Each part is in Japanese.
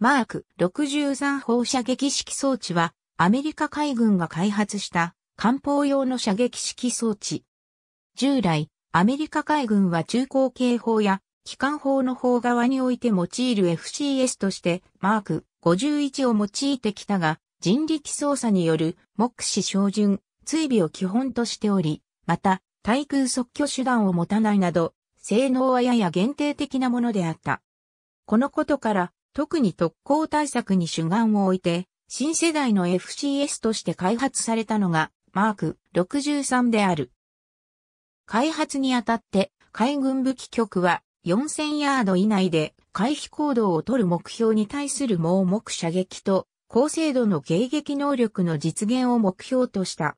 マーク63砲射撃式装置は、アメリカ海軍が開発した艦砲用の射撃式装置。従来、アメリカ海軍は中高警砲や機関砲の砲側において用いる FCS としてマーク51を用いてきたが、人力操作による目視照準、追尾を基本としており、また、対空即挙手段を持たないなど、性能はやや限定的なものであった。このことから、特に特攻対策に主眼を置いて、新世代の FCS として開発されたのが、マーク63である。開発にあたって、海軍武器局は4000ヤード以内で回避行動を取る目標に対する盲目射撃と高精度の迎撃能力の実現を目標とした。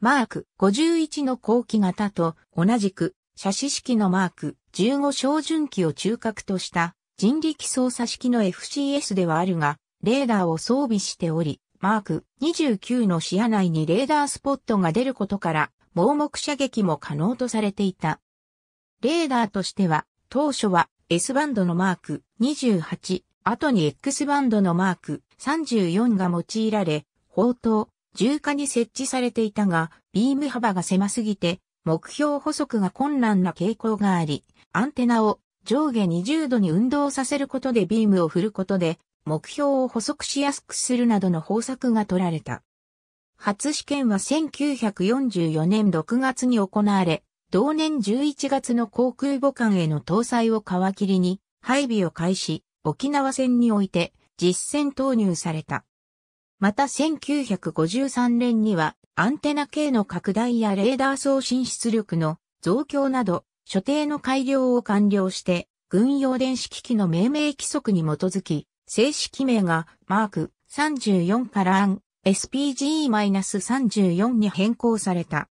マーク51の後期型と同じく射死式のマーク15照準機を中核とした人力操作式の FCS ではあるが、レーダーを装備しており、マーク29の視野内にレーダースポットが出ることから、盲目射撃も可能とされていた。レーダーとしては、当初は S バンドのマーク28、後に X バンドのマーク34が用いられ、砲塔、重火に設置されていたが、ビーム幅が狭すぎて、目標捕捉が困難な傾向があり、アンテナを上下20度に運動させることでビームを振ることで、目標を補足しやすくするなどの方策が取られた。初試験は1944年6月に行われ、同年11月の航空母艦への搭載を皮切りに、配備を開始、沖縄戦において実戦投入された。また1953年にはアンテナ系の拡大やレーダー送信出力の増強など所定の改良を完了して、軍用電子機器の命名規則に基づき、正式名がマーク34からアン SPG-34 に変更された。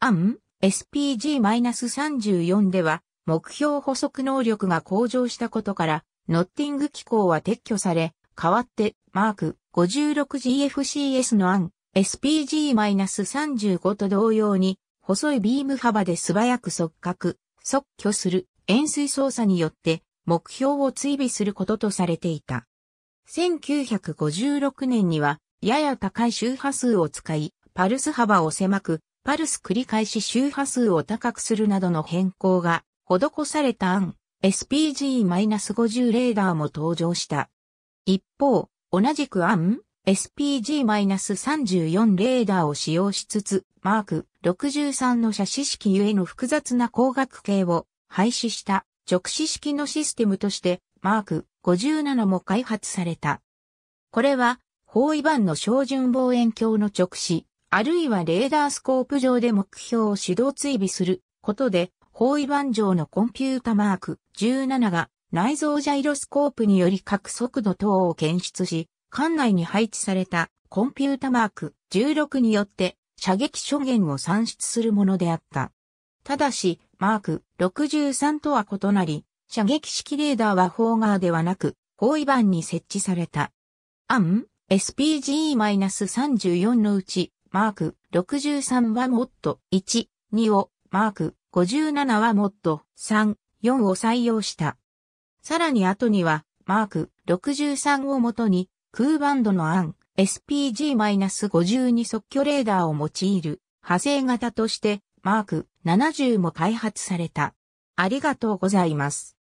アン SPG-34 では目標補足能力が向上したことから、ノッティング機構は撤去され、代わってマーク 56GFCS のアン SPG-35 と同様に、細いビーム幅で素早く即角、即挙する円錐操作によって目標を追尾することとされていた。1956年には、やや高い周波数を使い、パルス幅を狭く、パルス繰り返し周波数を高くするなどの変更が施された案、SPG-50 レーダーも登場した。一方、同じく案 SPG-34 レーダーを使用しつつ、マーク63の射子式ゆえの複雑な光学系を廃止した直視式のシステムとしてマーク57も開発された。これは包囲板の照準望遠鏡の直視、あるいはレーダースコープ上で目標を手動追尾することで、包囲板上のコンピュータマーク17が内蔵ジャイロスコープにより各速度等を検出し、艦内に配置されたコンピュータマーク16によって射撃諸元を算出するものであった。ただし、マーク63とは異なり、射撃式レーダーはフォーガーではなく、包囲板に設置された。アン SPGE-34 のうち、マーク63はモッド1、2を、マーク57はモッド3、4を採用した。さらに後には、マーク63をもとに、空バンドの案 SPG-52 即距レーダーを用いる派生型としてマーク70も開発された。ありがとうございます。